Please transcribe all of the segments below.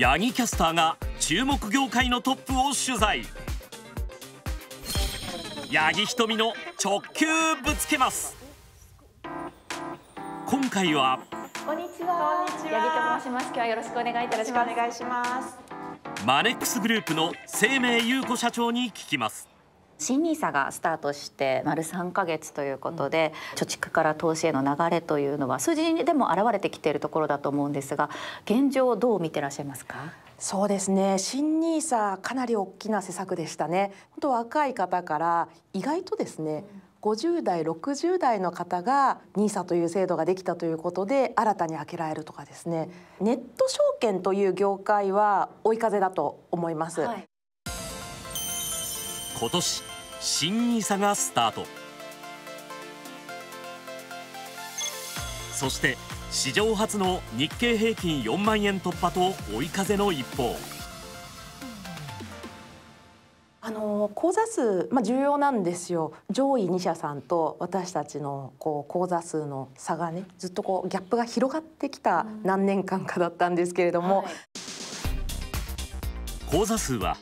八木キャスターが注目業界のトップを取材八木ひとみの直球ぶつけます今回はこんにちは八木と申します今日はよろしくお願いいたしますマネックスグループの生命優子社長に聞きます新ニーサがスタートして丸3か月ということで、貯蓄から投資への流れというのは数字にでも表れてきているところだと思うんですが現状どう見てらっしゃいますかそうですね新ニーサかなり大きな施策でしたね本当若い方から意外とですね、うん、50代60代の方がニーサという制度ができたということで新たに開けられるとかですね、うん、ネット証券という業界は追い風だと思います、はい、今年新ニーサがスタートそして史上初の日経平均4万円突破と追い風の一方あの講座数、まあ、重要なんですよ上位2社さんと私たちのこう講座数の差がねずっとこうギャップが広がってきた何年間かだったんですけれども、うんはい、講座数は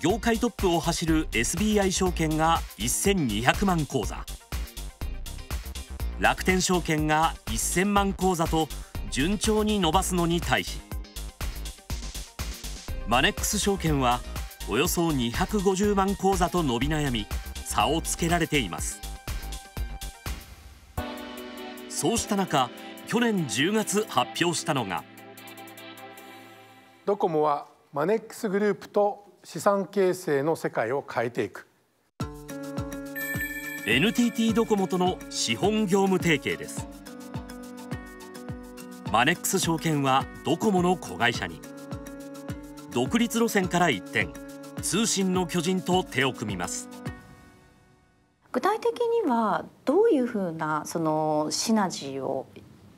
業界トップを走る SBI 証券が1200万口座楽天証券が1000万口座と順調に伸ばすのに対しマネックス証券はおよそ250万口座と伸び悩み差をつけられていますそうした中去年10月発表したのがドコモはマネックスグループと資産形成の世界を変えていく NTT ドコモとの資本業務提携ですマネックス証券はドコモの子会社に独立路線から一転通信の巨人と手を組みます具体的にはどういうふうなそのシナジーを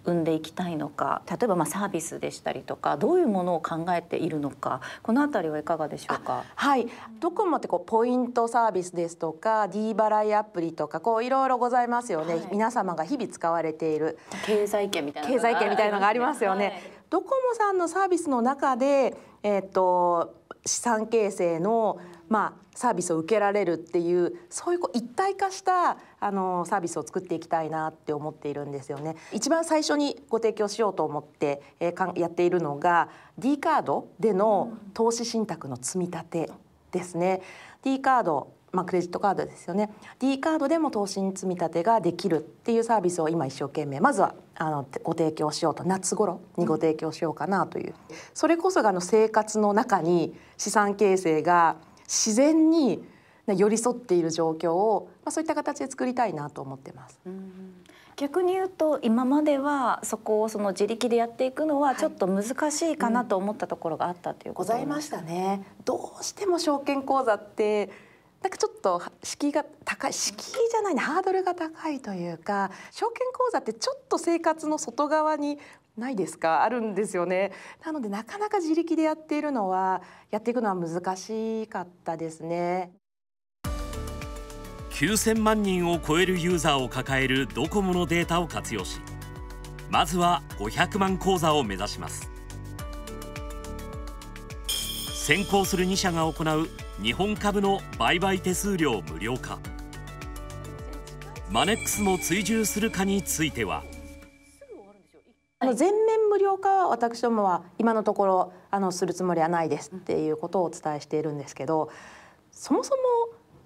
生んでいきたいのか例えばまあサービスでしたりとかどういうものを考えているのかこの辺りはいかがでしょうかはいドコモってこうポイントサービスですとか D 払いアプリとかこういろいろございますよね、はい、皆様が日々使われている経済圏みたいな経済圏みたいなのがありますよね、はい、ドコモさんのサービスの中でえっ、と資産形成の、まあ、サービスを受けられるっていうそういうこう一体化したあのサービスを作っていきたいなって思っているんですよね。一番最初にご提供しようと思って、えー、かやっているのが D カードでの投資信託の積み立てですね。D カードまあ、クレジットカードですよね D カードでも投資積み立てができるっていうサービスを今一生懸命まずはあのご提供しようと夏ごろにご提供しようかなという、うん、それこそがあの生活の中に資産形成が自然に寄り添っている状況を、まあ、そういった形で作りたいなと思ってます。うん逆に言うと今まではそこをその自力でやっていくのはちょっと難しいかなと思ったところがあったということ、はいうん、ございましたね。どうしても証券口座ってなんかちょっと敷居が高い敷居じゃないハードルが高いというか証券口座ってちょっと生活の外側にないですかあるんですよねなのでなかなか自力でやっているのはやっていくのは難しかったですね9000万人を超えるユーザーを抱えるドコモのデータを活用しまずは500万口座を目指します先行する2社が行う日本株の売買手数料無料化マネックスも追従するかについてはあの全面無料化は私どもは今のところあのするつもりはないですっていうことをお伝えしているんですけどそもそも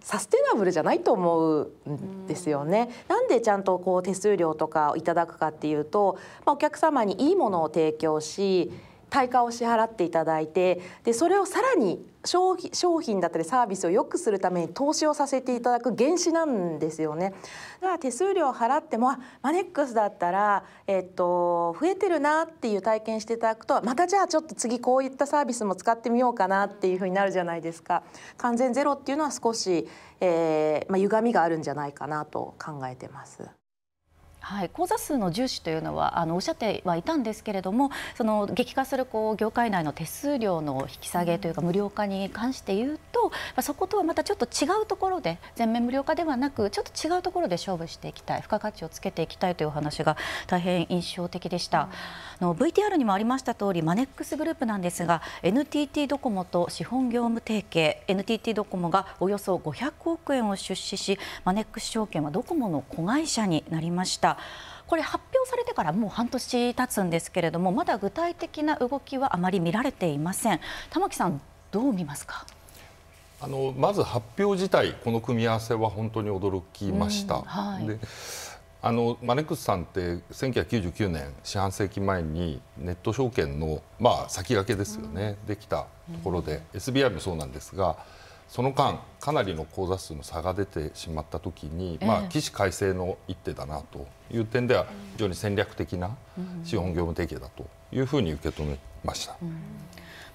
サステナブルじゃないと思うんですよね。なんでちゃんとこう手数料とかをいただくかっていうと、まあ、お客様にいいものを提供し対価を支払っていただいてでそれをさらに商品商品だったりサービスを良くするために投資をさせていただく原資なんですよね。だから手数料を払ってもマネックスだったら、えっと、増えてるなっていう体験していただくとまたじゃあちょっと次こういったサービスも使ってみようかなっていうふうになるじゃないですか。完全ゼロっていうのは少し、えーまあ、歪みがあるんじゃないかなと考えてます。はい、口座数の重視というのはあのおっしゃってはいたんですけれどもその激化するこう業界内の手数料の引き下げというか無料化に関して言うと、まあ、そことはまたちょっと違うところで全面無料化ではなくちょっと違うところで勝負していきたい付加価値をつけていきたいというお話が大変印象的でした、うん、の VTR にもありました通りマネックスグループなんですが NTT ドコモと資本業務提携 NTT ドコモがおよそ500億円を出資しマネックス証券はドコモの子会社になりました。これ発表されてからもう半年経つんですけれどもまだ具体的な動きはあまり見られていません玉木さんどう見ますかあのまず発表自体この組み合わせは本当に驚きました。うんはい、であのマネックスさんって1999年四半世紀前にネット証券の、まあ、先駆けですよね、うん、できたところで、うん、SBI もそうなんですがその間かなりの口座数の差が出てしまった時に、まあ、起死回生の一手だなという点では非常に戦略的な資本業務提携だというふうに受け止めました。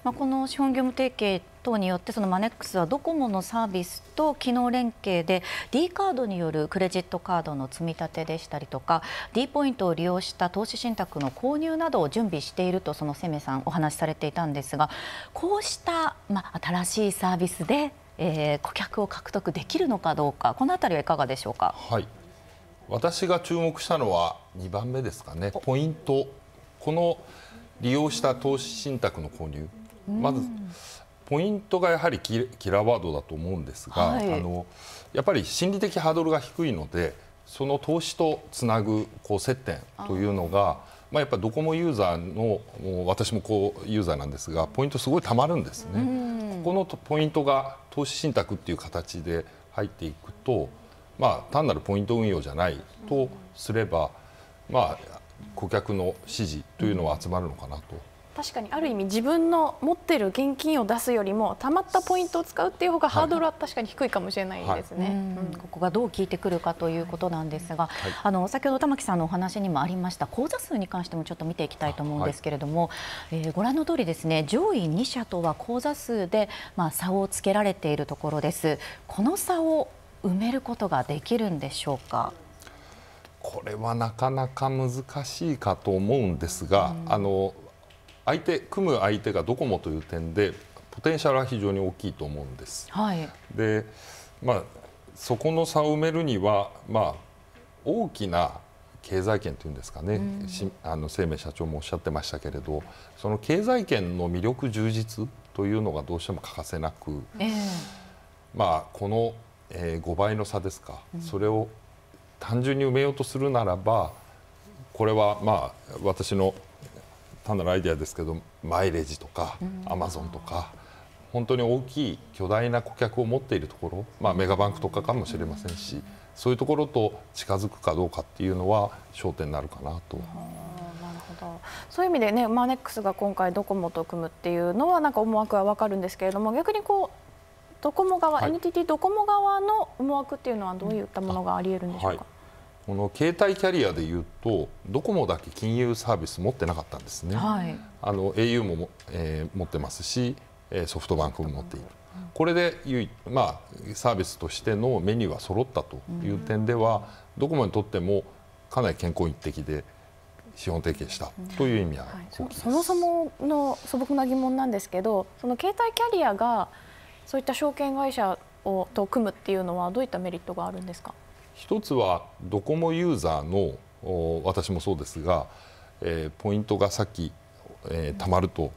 まあ、この資本業務提携等によってそのマネックスはドコモのサービスと機能連携で D カードによるクレジットカードの積み立てでしたりとか D ポイントを利用した投資信託の購入などを準備しているとそのセメさんお話しされていたんですがこうした、まあ、新しいサービスで、え顧客を獲得できるのかどうかこの辺りはいかがでしょうか。はい私が注目したのは2番目ですかねポイントこの利用した投資信託の購入、まずポイントがやはりキラーワードだと思うんですが、はい、あのやっぱり心理的ハードルが低いのでその投資とつなぐこう接点というのがまあ、やっぱドコモユーザーの私もこうユーザーなんですがポイントすごいたまるんですね。ここのポイントが投資信託っていう形で入っていくと、まあ、単なるポイント運用じゃないとすれば、まあ、顧客の支持というのは集まるのかなと。確かにある意味自分の持っている現金を出すよりもたまったポイントを使うっていう方がハードルは確かに低いかもしれないですね、はいはい、ここがどう効いてくるかということなんですが、はい、あの先ほど玉木さんのお話にもありました口座数に関してもちょっと見ていきたいと思うんですけれども、えー、ご覧の通りですね上位2社とは口座数でまあ差をつけられているところですこの差を埋めることができるんでしょうか。これはなかなか難しいかと思うんですが、あの相手組む相手がドコモという点でポテンシャルは非常に大きいと思うんです。はい、で、まあ、そこの差を埋めるには、まあ、大きな経済圏というんですかね、うん、あの生命社長もおっしゃってましたけれどその経済圏の魅力充実というのがどうしても欠かせなく、えー、まあ、この、えー、5倍の差ですか、うん、それを単純に埋めようとするならばこれはまあ私の単なるアイデアですけどマイレージとかアマゾンとか本当に大きい巨大な顧客を持っているところ、まあ、メガバンクとかかもしれませんしそういうところと近づくかどうかっていうのは焦点になるかなと。そういう意味でね、マネックスが今回ドコモと組むっていうのはなんか思惑はわかるんですけれども、逆にこうドコモ側、はい、NTT ドコモ側の思惑っていうのはどういったものがありえるんでしょうか。この携帯キャリアでいうとドコモだけ金融サービス持ってなかったんですね、はい、あの au もも、えー、持ってますしソフトバンクも持っている、うん、これで、まあ、サービスとしてのメニューは揃ったという点では、うん、ドコモにとってもかなり健康一滴で資本提携したという意味は、はい、そもそもの素朴な疑問なんですけどその携帯キャリアがそういった証券会社をと組むっていうのはどういったメリットがあるんですか一つはドコモユーザーの私もそうですが、えー、ポイントが先、えー、たまると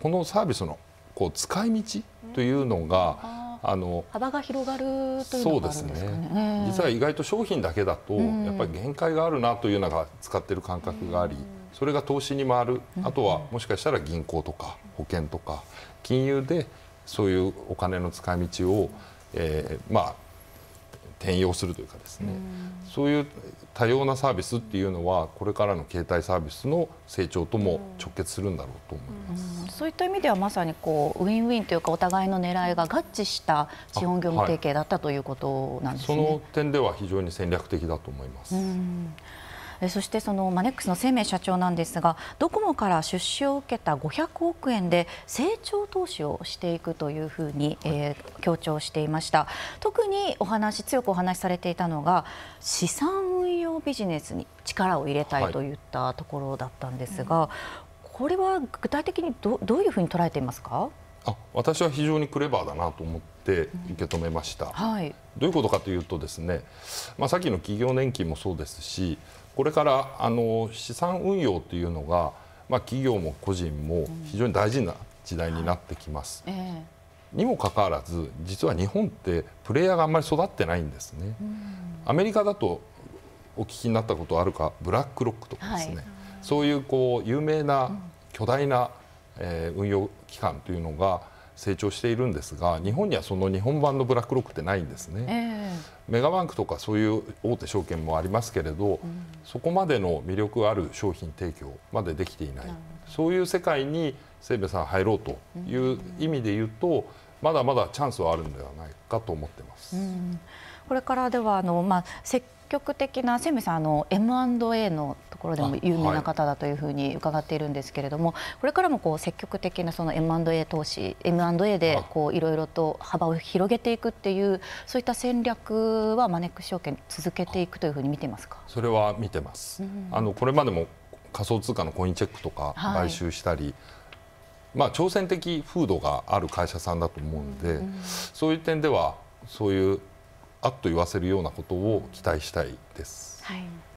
このサービスのこう使い道というのが、うん、あの幅が広がるというのがあるんですかね、ね、実は意外と商品だけだと、やっぱり限界があるなというのが使ってる感覚があり、うん、それが投資に回るあとはもしかしたら銀行とか保険とか金融でそういうお金の使い道を、えー、まあ転用するというかですね、そういう多様なサービスっていうのはこれからの携帯サービスの成長とも直結するんだろうと思います、うん、そういった意味ではまさにこうウィンウィンというかお互いの狙いが合致した資本業務提携だったということなんですね、その点では非常に戦略的だと思います。うんそしてそのマネックスの生命社長なんですがドコモから出資を受けた500億円で成長投資をしていくというふうに、えー、強調していました特にお話強くお話しされていたのが資産運用ビジネスに力を入れたいといったところだったんですが、はい、これは具体的にどどういうふうに捉えていますかあ私は非常にクレバーだなと思って受け止めました、うんはい、どういうことかというとですね、まあ、さっきの企業年金もそうですしこれからあの資産運用というのが、まあ、企業も個人も非常に大事な時代になってきます。うんはいえー、にもかかわらず実は日本ってプレイヤーがあんまり育ってないんですね。うん、アメリカだとお聞きになったことあるかブラックロックとかですね、はい、そういうこう有名な巨大な、うんえ運用機関というのが成長しているんですが日本にはその日本版のブラックロックってないんですね、えー、メガバンクとかそういう大手証券もありますけれど、うん、そこまでの魅力ある商品提供までできていないそういう世界に清兵衛さん入ろうという意味で言うと、うん、まだまだチャンスはあるんではないかと思ってます。うんこれからではあの、まあ、極的なセミさんあの M&A のところでも有名な方だというふうに伺っているんですけれども、はい、これからもこう積極的なその M&A 投資 M&A でこういろいろと幅を広げていくっていうそういった戦略はマネックス証券続けていくというふうに見てますかそれは見てます、うん、あのこれまでも仮想通貨のコインチェックとか買収したり、はいまあ、挑戦的風土がある会社さんだと思うんで、うん、そういう点ではそういうあっと言わせるようなことを期待したいです。はい